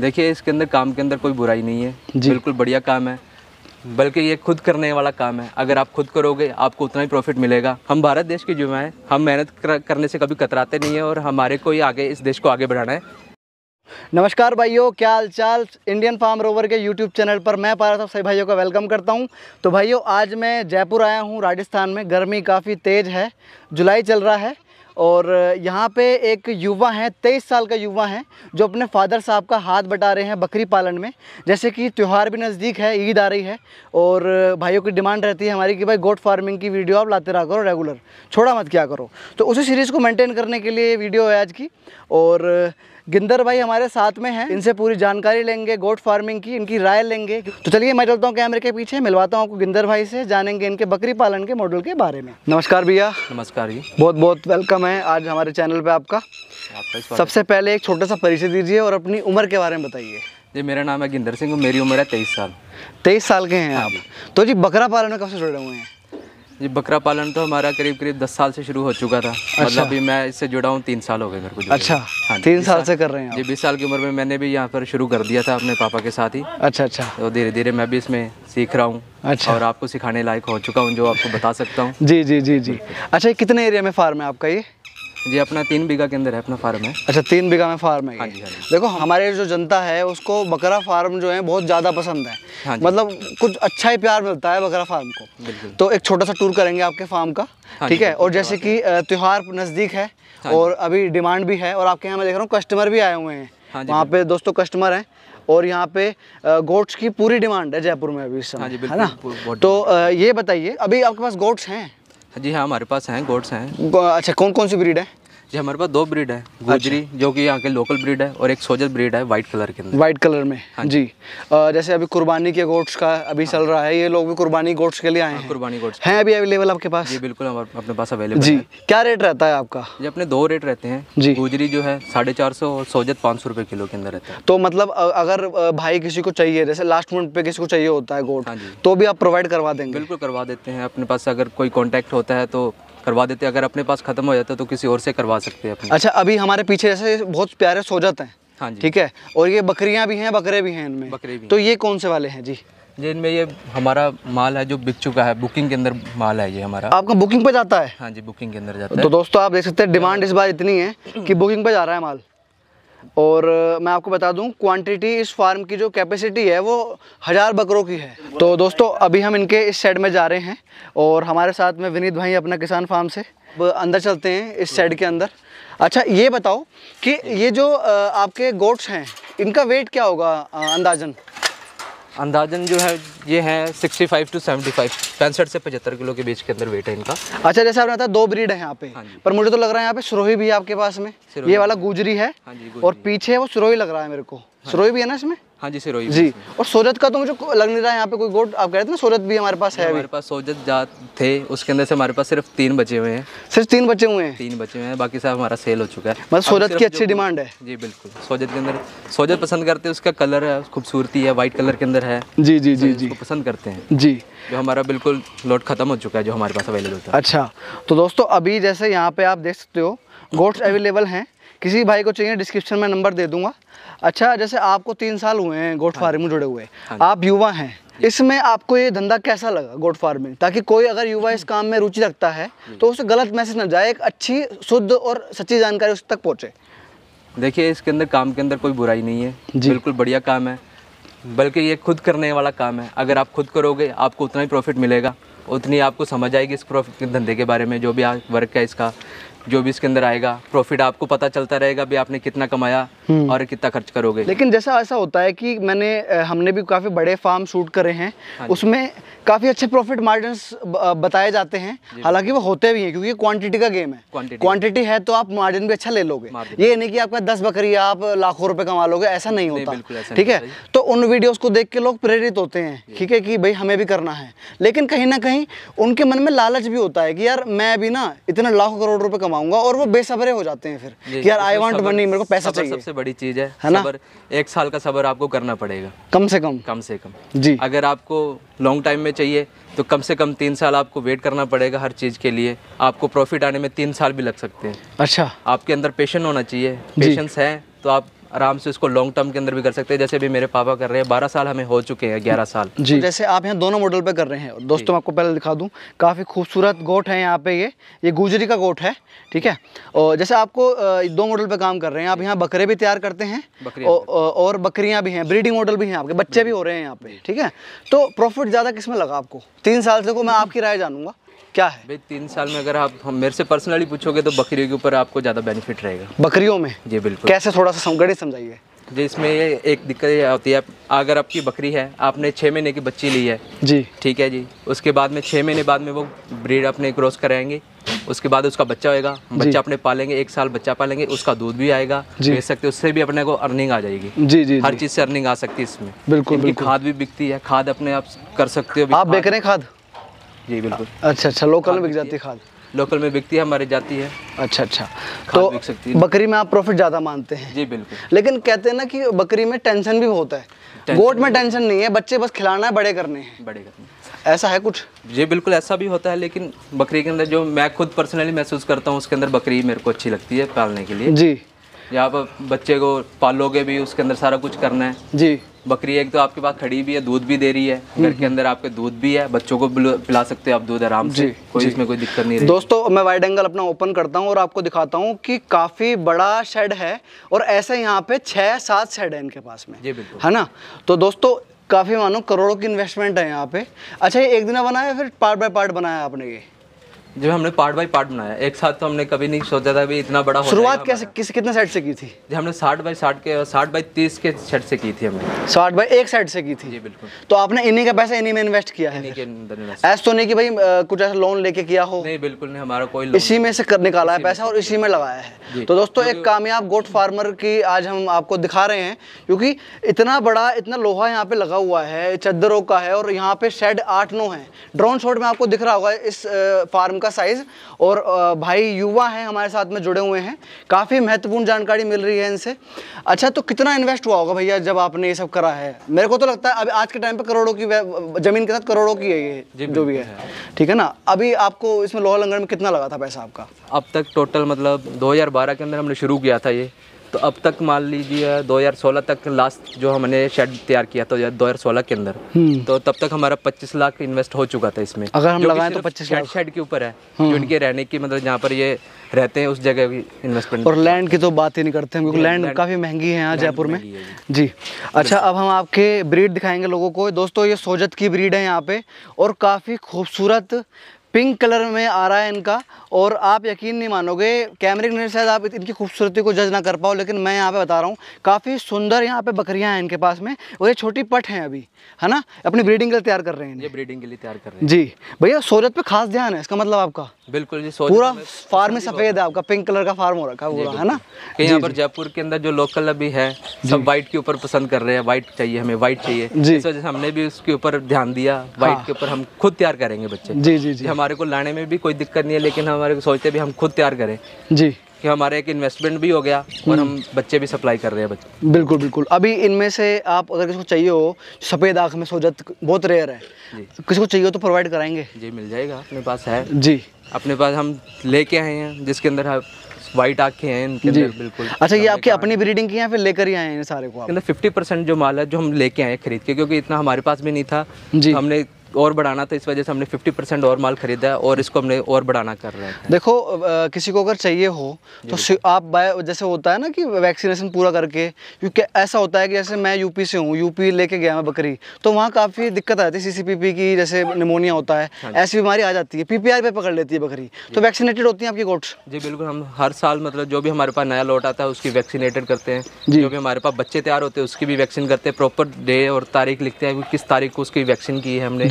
देखिए इसके अंदर काम के अंदर कोई बुराई नहीं है बिल्कुल बढ़िया काम है बल्कि ये खुद करने वाला काम है अगर आप खुद करोगे आपको उतना ही प्रॉफिट मिलेगा हम भारत देश के युवा हैं हम मेहनत करने से कभी कतराते नहीं है और हमारे को ही आगे इस देश को आगे बढ़ाना है नमस्कार भाइयों क्या हाल चाल इंडियन फार्म रोवर के यूट्यूब चैनल पर मैं पारा साहब सभी भाइयों का वेलकम करता हूं तो भाइयों आज मैं जयपुर आया हूं राजस्थान में गर्मी काफ़ी तेज़ है जुलाई चल रहा है और यहाँ पे एक युवा है तेईस साल का युवा है जो अपने फादर साहब का हाथ बटा रहे हैं बकरी पालन में जैसे कि त्यौहार भी नज़दीक है ईद आ रही है और भाइयों की डिमांड रहती है हमारी कि भाई गोट फार्मिंग की वीडियो आप लाते रहा करो रेगुलर छोड़ा मत क्या करो तो उसी सीरीज़ को मेंटेन करने के लिए वीडियो है आज की और गिंदर भाई हमारे साथ में हैं इनसे पूरी जानकारी लेंगे गोट फार्मिंग की इनकी राय लेंगे तो चलिए मैं चलता हूँ कैमरे के पीछे मिलवाता हूँ आपको गिंदर भाई से जानेंगे इनके बकरी पालन के मॉडल के बारे में नमस्कार भैया नमस्कार जी बहुत बहुत वेलकम है आज हमारे चैनल पर आपका सबसे पहले एक छोटा सा परिचय दीजिए और अपनी उम्र के बारे में बताइए जी मेरा नाम है गिंदर सिंह मेरी उम्र है तेईस साल तेईस साल के हैं आप हाँ तो जी बकरा पालन में कब से जुड़े हुए हैं जी बकरा पालन तो हमारा करीब करीब दस साल से शुरू हो चुका था मतलब अच्छा। मतलब अभी मैं इससे जुड़ा हूँ तीन साल हो गए मेरे को अच्छा हाँ तीन साल से कर रहे हैं जी बीस साल की उम्र में मैंने भी यहाँ पर शुरू कर दिया था अपने पापा के साथ ही अच्छा अच्छा तो धीरे धीरे मैं भी इसमें सीख रहा हूँ अच्छा और आपको सिखाने लायक हो चुका हूँ जो आपको बता सकता हूँ जी जी जी जी अच्छा कितने एरिया में फार्म है आपका ये जी अपना तीन बीघा के अंदर है अपना फार्म है अच्छा तीन बीघा में फार्म है हाँ जी, हाँ जी। देखो हमारे जो जनता है उसको बकरा फार्म जो है बहुत ज़्यादा पसंद है हाँ मतलब कुछ अच्छा ही प्यार मिलता है बकरा फार्म को तो एक छोटा सा टूर करेंगे आपके फार्म का हाँ ठीक है और जैसे कि त्यौहार नज़दीक है हाँ और अभी डिमांड भी है और आपके यहाँ मैं देख रहा हूँ कस्टमर भी आए हुए हैं हाँ वहाँ पे दोस्तों कस्टमर है और यहाँ पे गोट्स की पूरी डिमांड है जयपुर में अभी इस समय हाँ है ना तो ये बताइए अभी आपके पास गोट्स हैं जी हाँ हमारे पास हैं गोड्स हैं अच्छा कौन कौन सी ब्रीड है जी हमारे पास दो ब्रीड है गुजरी अच्छा। जो कि यहाँ के लोकल ब्रीड है और एक सोजल ब्रीड है वाइट कलर के अंदर वाइट कलर में हाँ जी आ, जैसे अभी कुर्बानी के गोट्स का अभी हाँ। चल रहा है ये लोग भी कुर्बानी गोट्स के लिए आए हाँ, हैं कुर्बानी गोट्स हैं अभी अवेलेबल आपके पास जी बिल्कुल अपने पास अवेलेबल जी क्या रेट रहता है आपका जी अपने दो रेट रहते हैं जी गुजरी जो है साढ़े चार सौ और सोजत पाँच सौ रुपये किलो के अंदर रहता है तो मतलब अगर भाई किसी को चाहिए जैसे लास्ट मिनट पे किसी को चाहिए होता है गोट हाँ तो भी आप प्रोवाइड करवा देंगे बिल्कुल करवा देते हैं अपने पास अगर कोई कॉन्टैक्ट होता है तो करवा देते अगर अपने पास खत्म हो जाता तो किसी और से करवा सकते हैं अच्छा अभी हमारे पीछे जैसे बहुत प्यारे सो जाते हैं हाँ जी ठीक है और ये बकरियाँ भी हैं बकरे भी हैं इनमें बकरे भी तो ये कौन से वाले हैं जी जिनमें ये हमारा माल है जो बिक चुका है बुकिंग के अंदर माल है ये हमारा आपका बुकिंग पे जाता है हाँ जी बुकिंग के अंदर जाता तो है तो दोस्तों आप देख सकते हैं डिमांड इस बार इतनी है कि बुकिंग पे जा रहा है माल और मैं आपको बता दूं क्वांटिटी इस फार्म की जो कैपेसिटी है वो हज़ार बकरों की है तो दोस्तों अभी हम इनके इस सेड में जा रहे हैं और हमारे साथ में विनीत भाई अपना किसान फार्म से अंदर चलते हैं इस सेड के अंदर अच्छा ये बताओ कि ये जो आपके गोट्स हैं इनका वेट क्या होगा अंदाजन अंदाजन जो है ये है 65 टू 75 पैंसठ से पचहत्तर किलो के बीच के अंदर वेट है इनका अच्छा जैसे आपने बताया दो ब्रीड है यहाँ पे हाँ पर मुझे तो लग रहा है यहाँ पे सुरोही भी है आपके पास में ये वाला गुजरी है हाँ और पीछे वो सुरोही लग रहा है मेरे को हाँ सुरोही भी है ना इसमें हाँ जी सिरोही जी और सोजत का तो मुझे लग नहीं रहा है यहाँ पे कोई गोट आप कह रहे थे ना सोजत भी हमारे पास है हमारे पास सोजत जात थे उसके अंदर से हमारे पास सिर्फ तीन बचे हुए हैं सिर्फ तीन बचे हुए हैं तीन बचे हुए हैं बाकी सब हमारा सेल हो चुका है मतलब सोजत की अच्छी डिमांड है जी बिल्कुल सोजत के अंदर सोजत पसंद करते हैं उसका कलर है खूबसूरती है वाइट कलर के अंदर है जी जी जी तो जी पसंद करते हैं जी जो हमारा बिल्कुल लोट खत्म हो चुका है जो हमारे पास अवेलेबल था अच्छा तो दोस्तों अभी जैसे यहाँ पे आप देख सकते हो गोट्स अवेलेबल हैं किसी भाई को चाहिए डिस्क्रिप्शन में नंबर दे दूंगा अच्छा जैसे आपको तीन साल हुए हैं गोट फार्मिंग हाँ जुड़े हुए हाँ आप युवा हैं इसमें आपको ये धंधा कैसा लगा गोट फार्मिंग ताकि कोई अगर युवा इस काम में रुचि रखता है तो उसे गलत मैसेज न जाए एक अच्छी शुद्ध और सच्ची जानकारी उस तक पहुँचे देखिए इसके अंदर काम के अंदर कोई बुराई नहीं है बिल्कुल बढ़िया काम है बल्कि ये खुद करने वाला काम है अगर आप खुद करोगे आपको उतना ही प्रॉफिट मिलेगा उतनी आपको समझ आएगी इस प्रॉफिट धंधे के बारे में जो भी वर्क है इसका जो भी इसके अंदर आएगा प्रॉफिट आपको पता चलता रहेगा भी आपने कितना कमाया हम्म। और कितना खर्च करोगे लेकिन जैसा ऐसा होता है कि मैंने हमने भी काफ़ी बड़े फार्म शूट करे हैं हाँ उसमें काफ़ी अच्छे प्रॉफिट मार्जिन बताए जाते हैं हालांकि वो होते भी हैं क्योंकि क्वांटिटी का गेम है क्वांटिटी है तो आप मार्जिन भी अच्छा ले लोगे ये नहीं की आपका दस बकरी आप लाखों रुपए कमा लोगे ऐसा नहीं होता ठीक है तो उन वीडियोज को देख के लोग प्रेरित होते हैं ठीक है कि भाई हमें भी करना है लेकिन कहीं ना कहीं उनके मन में लालच भी होता है कि यार मैं भी ना इतना लाखों करोड़ रुपए कमा कमाऊंगा और वो बेसबरे हो जाते हैं फिर यार आई वांट मनी मेरे को पैसा चाहिए सबसे बड़ी चीज है है ना एक साल का सबर आपको करना पड़ेगा कम से कम कम से कम जी अगर आपको लॉन्ग टाइम में चाहिए तो कम से कम तीन साल आपको वेट करना पड़ेगा हर चीज़ के लिए आपको प्रॉफिट आने में तीन साल भी लग सकते हैं अच्छा आपके अंदर पेशेंट होना चाहिए पेशेंस है तो आप आराम से इसको लॉन्ग टर्म के अंदर भी कर सकते हैं जैसे भी मेरे पापा कर रहे हैं बारह साल हमें हो चुके हैं ग्यारह साल जी तो तो जैसे आप यहाँ दोनों मॉडल पे कर रहे हैं दोस्तों आपको पहले दिखा दूँ काफ़ी खूबसूरत गोट है यहाँ पे ये ये गुजरी का गोट है ठीक है और जैसे आपको दो मॉडल पर काम कर रहे हैं आप यहाँ बकरे भी तैयार करते हैं और बकरियाँ भी हैं ब्रीडिंग मॉडल भी हैं आपके बच्चे भी हो रहे हैं यहाँ पे ठीक है तो प्रॉफिट ज़्यादा किस में लगा आपको तीन साल से को मैं आपकी राय जानूंगा क्या है भाई तीन साल में अगर आप हम मेरे से पर्सनली पूछोगे तो बकरियों के ऊपर आपको ज़्यादा बेनिफिट रहेगा बकरियों में जी बिल्कुल कैसे थोड़ा सा गणित समझाइए जी इसमें ये एक दिक्कत ये होती है अगर आपकी बकरी है आपने छः महीने की बच्ची ली है जी ठीक है जी उसके बाद में छः महीने बाद में वो ब्रीड अपने क्रॉस कराएंगे उसके बाद उसका बच्चा होएगा बच्चा अपने पालेंगे एक साल बच्चा पालेंगे उसका दूध भी आएगा बेच सकते उससे भी अपने को अर्निंग आ जाएगी जी जी हर चीज़ से अर्निंग आ सकती है इसमें बिल्कुल खाद भी बिकती है खाद अपने आप कर सकते हो आप बेच रहे हैं खाद जी बिल्कुल अच्छा अच्छा लोकल में बिक जाती है खाद लोकल में बिकती है हमारी जाती है अच्छा अच्छा तो सकती है बकरी में आप प्रॉफिट ज़्यादा मानते हैं जी बिल्कुल लेकिन कहते हैं ना कि बकरी में टेंशन भी होता है गोट में टेंशन नहीं है बच्चे बस खिलाना है बड़े करने हैं बड़े करने ऐसा है कुछ जी बिल्कुल ऐसा भी होता है लेकिन बकरी के अंदर जो मैं खुद पर्सनली महसूस करता हूँ उसके अंदर बकरी मेरे को अच्छी लगती है पालने के लिए जी आप बच्चे को पालोगे भी उसके अंदर सारा कुछ करना है जी बकरी एक तो आपके पास खड़ी भी है दूध भी दे रही है घर हम्म, के अंदर आपके दूध भी है बच्चों को पिला सकते हो आप दूध आराम से कोई इसमें कोई दिक्कत नहीं दोस्तों मैं वाइड एंगल अपना ओपन करता हूँ और आपको दिखाता हूँ कि काफ़ी बड़ा शेड है और ऐसे यहाँ पे छह सात शेड है इनके पास में जी है ना तो दोस्तों काफ़ी मानो करोड़ों की इन्वेस्टमेंट है यहाँ पे अच्छा ये एक दिन बनाया फिर पार्ट बाय पार्ट बनाया आपने ये जब हमने पार्ट बाय पार्ट बनाया एक साथ तो हमने कभी नहीं सोचा था भी इतना बड़ा शुरुआत कैसे किस कितने साइड से की थी जब हमने साठ बाई साठ के साठ बाई तीस के सेट से की थी हमने साठ बाई एक साइड से की थी जी बिल्कुल तो आपने इन्हीं का पैसा इन्हीं में इन्वेस्ट किया है ऐसा तो नहीं की भाई कुछ ऐसा लोन लेके किया हो नहीं बिल्कुल नहीं हमारा कोई इसी में से निकाला है पैसा और इसी में लगाया है तो दोस्तों एक कामयाब गोट फार्मर की आज हम आपको दिखा रहे हैं क्योंकि इतना बड़ा इतना लोहा यहाँ पे लगा हुआ है चद्दरों का है और यहाँ पे शेड आठ नौ है ड्रोन शॉट में आपको दिख रहा होगा इस फार्म उनका साइज़ और भाई युवा हैं हमारे साथ में जुड़े हुए हैं काफ़ी महत्वपूर्ण जानकारी मिल रही है इनसे अच्छा तो कितना इन्वेस्ट हुआ होगा भैया जब आपने ये सब करा है मेरे को तो लगता है अभी आज के टाइम पर करोड़ों की ज़मीन के साथ करोड़ों की है ये जो भी है ठीक है ना अभी आपको इसमें लोहा लंगर में कितना लगा था पैसा आपका अब तक टोटल मतलब दो के अंदर हमने शुरू किया था ये तो अब तक मान लीजिए 2016 तक लास्ट जो हमने शेड तैयार किया था 2016 के अंदर हम्म। तो तब तक हमारा 25 लाख इन्वेस्ट हो चुका था इसमें अगर हम लगाएं तो 25 लाख शेड के ऊपर है हाँ। जो इनके रहने की मतलब जहाँ पर ये रहते हैं उस जगह भी इन्वेस्टमेंट और लैंड की तो बात ही नहीं करते हैं क्योंकि लैंड काफ़ी महंगी है यहाँ जयपुर में जी अच्छा अब हम आपके ब्रीड दिखाएंगे लोगों को दोस्तों ये सोजत की ब्रीड है यहाँ पे और काफ़ी खूबसूरत पिंक कलर में आ रहा है इनका और आप यकीन नहीं मानोगे कैमरे के शायद आप इनकी खूबसूरती को जज ना कर पाओ लेकिन मैं यहाँ पे बता रहा हूँ काफ़ी सुंदर यहाँ पे बकरियाँ हैं इनके पास में और ये छोटी पट हैं अभी है ना अपनी ब्रीडिंग के लिए तैयार कर रहे हैं ये ब्रीडिंग के लिए तैयार कर रहे हैं जी भैया सूरत पर खास ध्यान है इसका मतलब आपका बिल्कुल जी सोच पूरा फार्म तो ही सफेद है आपका पिंक कलर का फार्म हो रखा है है ना यहाँ पर जयपुर के अंदर जो लोकल अभी है सब व्हाइट के ऊपर पसंद कर रहे हैं व्हाइट चाहिए हमें व्हाइट चाहिए इस वजह से हमने भी उसके ऊपर ध्यान दिया व्हाइट हाँ। के ऊपर हम खुद तैयार करेंगे बच्चे जी जी जी हमारे को लाने में भी कोई दिक्कत नहीं है लेकिन हमारे को सोचते भी हम खुद तैयार करें जी कि हमारे एक इन्वेस्टमेंट भी हो गया और हम हम्म। बच्चे भी सप्लाई कर रहे हैं बच्चे बिल्कुल बिल्कुल अभी इनमें से आप अगर किसी को चाहिए हो सफ़ेद आँख में सोजत बहुत रेयर है किसी को चाहिए हो तो प्रोवाइड कराएंगे जी मिल जाएगा अपने पास है जी अपने पास हम लेके आए हैं जिसके अंदर हाँ वाइट आँखें हैं इनके अंदर बिल्कुल अच्छा ये आपकी अपनी ब्रीडिंग की है फिर लेकर ही आए हैं सारे को फिफ्टी परसेंट मतलब जो माल है जो हम लेके आए खरीद के क्योंकि इतना हमारे पास भी नहीं था जी तो हमने और बढ़ाना था इस वजह से हमने 50 परसेंट और माल खरीदा है और इसको हमने और बढ़ाना कर रहे हैं देखो आ, किसी को अगर चाहिए हो तो आप बाय जैसे होता है ना कि वैक्सीनेशन पूरा करके क्योंकि ऐसा होता है कि जैसे मैं यूपी से हूँ यूपी लेके गया मैं बकरी तो वहाँ काफ़ी दिक्कत आती है सी की जैसे निमोनिया होता है हाँ ऐसी बीमारी आ जाती है पी पे पकड़ लेती है बकरी तो वैक्सीनेटेड होती है आपकी गोट्स जी बिल्कुल हम हर साल मतलब जो भी हमारे पास नया लौट आता है उसकी वैक्सीनेटेड करते हैं जो भी हमारे पास बच्चे तैयार होते हैं उसकी भी वैक्सीन करते हैं प्रॉपर डे और तारीख लिखते हैं किस तारीख को उसकी वैक्सीन की है हमने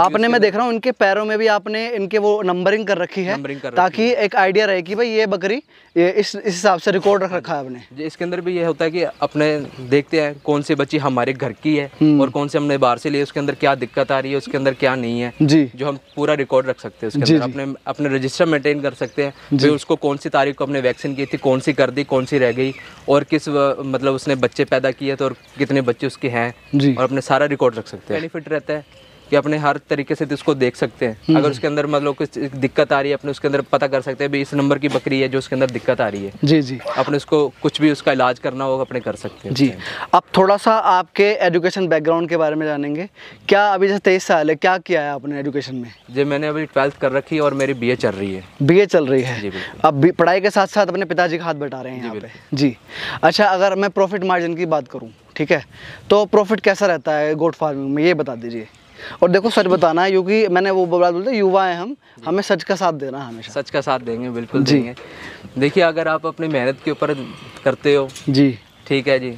आपने मैं देख रहा हूँ इनके पैरों में भी आपने इनके वो नंबरिंग कर रखी है कर ताकि एक आइडिया रहे कि भाई ये बकरी ये इस हिसाब से रिकॉर्ड रख रखा है आपने इसके अंदर भी ये होता है कि अपने देखते हैं कौन सी बच्ची हमारे घर की है हम्म। और कौन से हमने बाहर से लिए उसके अंदर क्या दिक्कत आ रही है उसके अंदर क्या नहीं है जी जो हम पूरा रिकॉर्ड रख सकते हैं उसके अंदर अपने अपने रजिस्टर मेंटेन कर सकते हैं उसको कौन सी तारीख को अपने वैक्सीन की थी कौन सी कर दी कौन सी रह गई और किस मतलब उसने बच्चे पैदा किए थे तो और कितने बच्चे उसके हैं और अपने सारा रिकॉर्ड रख सकते हैं बेनिफिट रहता है कि अपने हर तरीके से उसको देख सकते हैं हम्म। अगर उसके अंदर मतलब कुछ दिक्कत आ रही है अपने उसके अंदर पता कर सकते हैं भी इस नंबर की बकरी है जो उसके अंदर दिक्कत आ रही है जी जी अपने उसको कुछ भी उसका इलाज करना होगा अपने कर सकते हैं जी अब थोड़ा सा आपके एजुकेशन बैकग्राउंड के बारे में जानेंगे क्या अभी जैसे तेईस साल है क्या किया है आपने एजुकेशन में जी मैंने अभी ट्वेल्थ कर रखी है और मेरी बी चल रही है बी चल रही है अब पढ़ाई के साथ साथ अपने पिताजी का हाथ बटा रहे हैं जी अच्छा अगर मैं प्रॉफिट मार्जिन की बात करूँ ठीक है तो प्रॉफिट कैसा रहता है गोट फार्मिंग में ये बता दीजिए और देखो सच बताना है क्योंकि मैंने वो बात बोलते युवा है हम हमें सच का साथ देना है हमेशा सच का साथ देंगे बिल्कुल जी देखिए अगर आप अपनी मेहनत के ऊपर करते हो जी ठीक है जी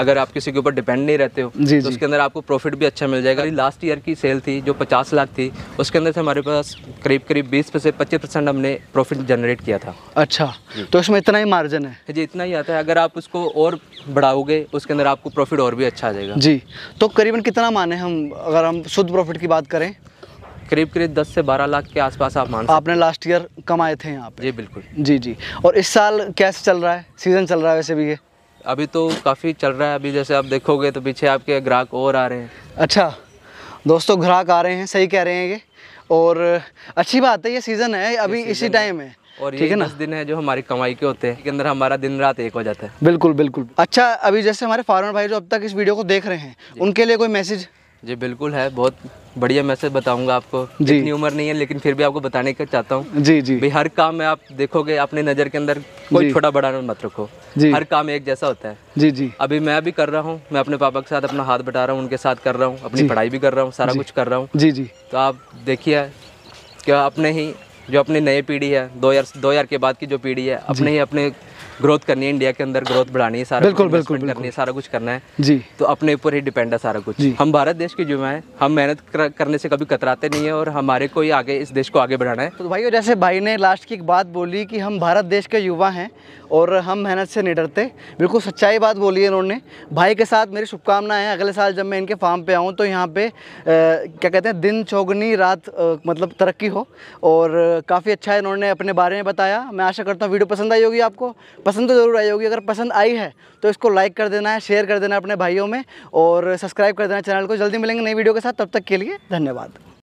अगर आप किसी के ऊपर डिपेंड नहीं रहते हो जी तो उसके अंदर आपको प्रॉफिट भी अच्छा मिल जाएगा लास्ट ईयर की सेल थी जो पचास लाख थी उसके अंदर से हमारे पास करीब करीब बीस से पच्चीस परसेंट हमने प्रॉफिट जनरेट किया था अच्छा तो उसमें इतना ही मार्जिन है जी इतना ही आता है अगर आप उसको और बढ़ाओगे उसके अंदर आपको प्रॉफिट और भी अच्छा आ जाएगा जी तो करीबन कितना माने हम अगर हम शुद्ध प्रॉफिट की बात करें करीब करीब 10 से 12 लाख के आसपास आप मान आपने लास्ट ईयर कमाए थे यहाँ पे जी बिल्कुल जी जी और इस साल कैसे चल रहा है सीज़न चल रहा है वैसे भी ये अभी तो काफ़ी चल रहा है अभी जैसे आप देखोगे तो पीछे आपके ग्राहक और आ रहे हैं अच्छा दोस्तों ग्राहक आ रहे हैं सही कह रहे हैं ये और अच्छी बात है ये सीज़न है अभी इसी टाइम है और ठीक है ना दिन है जो हमारी कमाई के होते हैं के अंदर हमारा दिन रात एक हो जाता है बिल्कुल बिल्कुल अच्छा अभी जैसे हमारे फार्मर भाई जो अब तक इस वीडियो को देख रहे हैं उनके लिए कोई मैसेज जी बिल्कुल है बहुत बढ़िया मैसेज बताऊंगा आपको जितनी उम्र नहीं है लेकिन फिर भी आपको बताने का चाहता हूँ जी जी भाई हर काम में आप देखोगे अपने नज़र के अंदर कोई छोटा बड़ा मत रखो जी हर काम एक जैसा होता है जी जी अभी मैं भी कर रहा हूँ मैं अपने पापा के साथ अपना हाथ बटा रहा हूँ उनके साथ कर रहा हूँ अपनी पढ़ाई भी कर रहा हूँ सारा कुछ कर रहा हूँ जी जी तो आप देखिए क्या अपने ही जो अपनी नई पीढ़ी है दो हजार दो हजार के बाद की जो पीढ़ी है अपने ही अपने ग्रोथ करनी है इंडिया के अंदर ग्रोथ बढ़ानी है सारा बिल्कुल बिल्कुल करनी है सारा कुछ करना है जी तो अपने ऊपर ही डिपेंड है सारा कुछ हम भारत देश के युवा हैं हम मेहनत करने से कभी कतराते नहीं है और हमारे को ही आगे इस देश को आगे बढ़ाना है तो भाई जैसे भाई ने लास्ट की एक बात बोली कि हम भारत देश के युवा हैं और हम मेहनत से नहीं डरते बिल्कुल सच्चाई बात बोली है इन्होंने भाई के साथ मेरी शुभकामनाएं अगले साल जब मैं इनके फार्म पे आऊँ तो यहाँ पे आ, क्या कहते हैं दिन चौगनी रात आ, मतलब तरक्की हो और काफ़ी अच्छा है इन्होंने अपने बारे में बताया मैं आशा करता हूँ वीडियो पसंद आई होगी आपको पसंद तो ज़रूर आई होगी अगर पसंद आई है तो इसको लाइक कर देना है शेयर कर देना अपने भाइयों में और सब्सक्राइब कर देना चैनल को जल्दी मिलेंगे नई वीडियो के साथ तब तक के लिए धन्यवाद